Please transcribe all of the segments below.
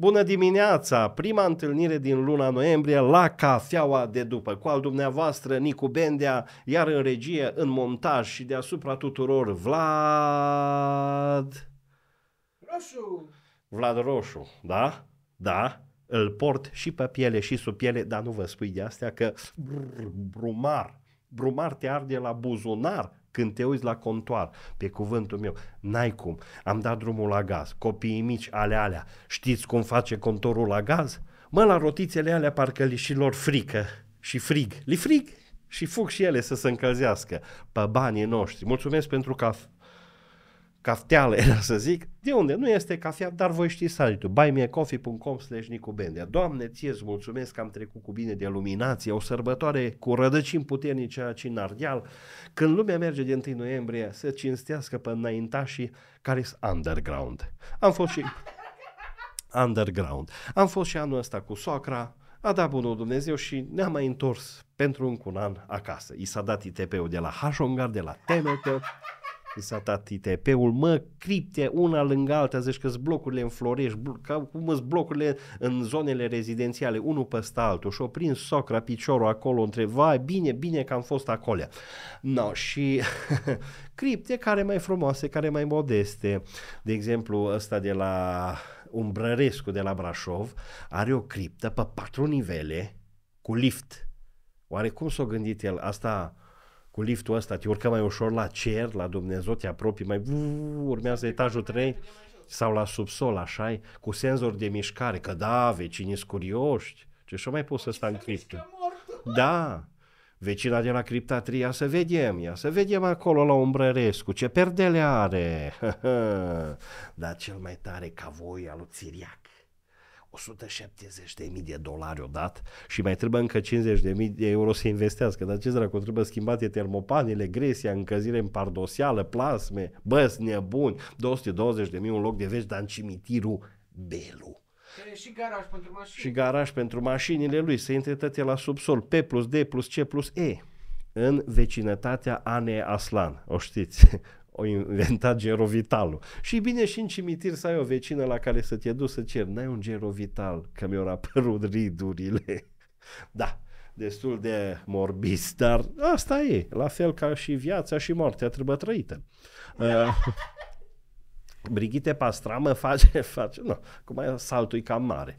Bună dimineața! Prima întâlnire din luna noiembrie la cafeaua de după. Cu al dumneavoastră, Nicu Bendea, iar în regie, în montaj și deasupra tuturor, Vlad... Roșu! Vlad Roșu, da? Da? Îl port și pe piele și sub piele, dar nu vă spui de astea că brumar, brumar te arde la buzunar, când te uiți la contoar, pe cuvântul meu, n-ai cum. Am dat drumul la gaz, copiii mici, ale alea. Știți cum face contorul la gaz? Mă, la rotițele alea parcă li și lor frică și frig. Li frig și fug și ele să se încălzească pe banii noștri. Mulțumesc pentru că cafteală era să zic, de unde? Nu este cafea, dar voi știți site-ul, buymeacoffee.com slash nicubendea. Doamne, ție îți mulțumesc că am trecut cu bine de luminație, o sărbătoare cu rădăcini puternice aici în Ardeal. Când lumea merge de 1 noiembrie, să cinstească pe înaintașii care sunt underground. Am fost și underground. Am fost și anul ăsta cu soacra, a dat bunul Dumnezeu și ne-am mai întors pentru încă un an acasă. I s-a dat ITP-ul de la Hajongar, de la Temetă, satat ITP-ul, mă, cripte una lângă alta, zici că blocurile Florești, ca cum sunt blocurile în zonele rezidențiale, unul peste altul și-o prins socra piciorul acolo între, vai, bine, bine că am fost acolo. No, și cripte care mai frumoase, care mai modeste, de exemplu ăsta de la Umbrărescu de la Brașov are o criptă pe patru nivele cu lift. Oare cum s-a gândit el? Asta cu liftul ăsta, te urcă mai ușor la cer, la Dumnezeu, te apropii mai, urmează etajul 3 sau la subsol, așa cu senzor de mișcare, că da, vecinii sunt curioși, ce și-o mai pus ăsta în criptă? Da, vecina de la cripta 3, ia să vedem, ia să vedem acolo la umbrărescu, ce perdele are. Dar cel mai tare ca voi al Țiriac. 170.000 de dolari odat și mai trebuie încă 50.000 de euro să investească. Dar ce dracu, trebuie schimbate termopanele, gresia, încăzire în pardoseală, plasme, băs nebuni, 220.000 un loc de veci, dar în cimitirul Belu. Și garaj pentru mașini. Și garaj pentru mașinile lui, să intre tătia la subsol, P plus D plus C plus E în vecinătatea Anei Aslan. O știți, o inventat gerovitalul. Și bine și în cimitir să ai o vecină la care să te duci să ceri, n-ai un gerovital, că mi-au apărut ridurile. da, destul de morbist, dar asta e, la fel ca și viața și moartea trebuie trăită. Uh, Brigitte Pastramă face, face, nu, cum saltul e cam mare.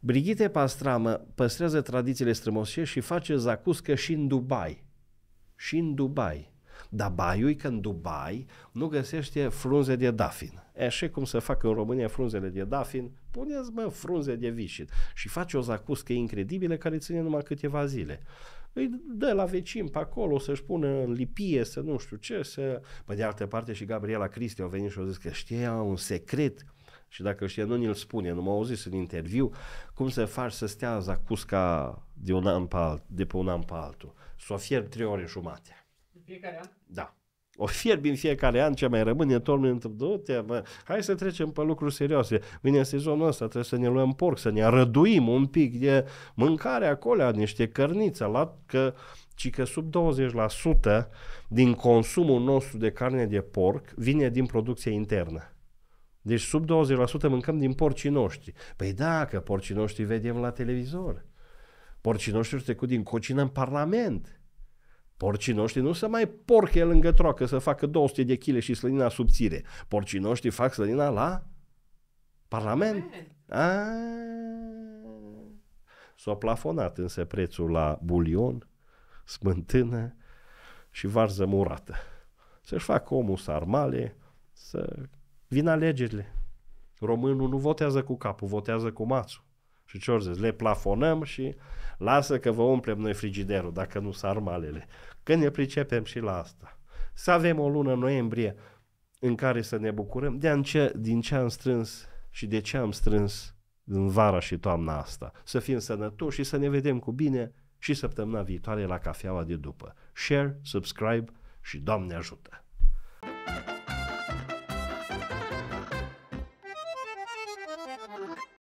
Brigite Pastramă păstrează tradițiile strămoșești și face zacuscă și în Dubai. Și în Dubai. Dar baiul că în Dubai nu găsește frunze de dafin. E așa cum se fac în România frunzele de dafin, puneți mă frunze de vișit și face o zacuscă incredibilă care ține numai câteva zile. Îi dă la vecin pe acolo să-și pună în lipie, să nu știu ce, să... Pe de altă parte și Gabriela Cristi au venit și au zis că ea un secret și dacă știe, nu ni-l spune, nu m-au auzit în interviu, cum să faci să stea zacusca de, un an pe alt, de pe un an pe altul. Să o fierb trei ore jumate. Fiecare an? Da. O fierbi în fiecare an ce mai rămâne, în tornul întâmplăte, mă, hai să trecem pe lucruri serioase. Vine sezonul ăsta, trebuie să ne luăm porc, să ne arăduim un pic de mâncare acolo, niște cărniță, la, că, ci că sub 20% din consumul nostru de carne de porc vine din producție internă. Deci sub 20% mâncăm din porcii noștri. Păi da, că porcii noștri vedem la televizor. Porcii noștri au trecut din cocină în Parlament. Porcii noștri nu se mai porche lângă troacă să facă 200 de kg și slănina subțire. Porcii noștri fac slănina la Parlament. A... Ah. S-a plafonat însă prețul la bulion, smântână și varză murată. Să-și facă omul sarmale, să vină alegerile. Românul nu votează cu capul, votează cu mațul. Și ce zis, le plafonăm și lasă că vă umplem noi frigiderul dacă nu sar malele. Când ne pricepem și la asta. Să avem o lună noiembrie în care să ne bucurăm de ce, din ce am strâns și de ce am strâns în vara și toamna asta. Să fim sănătoși și să ne vedem cu bine și săptămâna viitoare la cafeaua de după. Share, subscribe și Doamne ajută!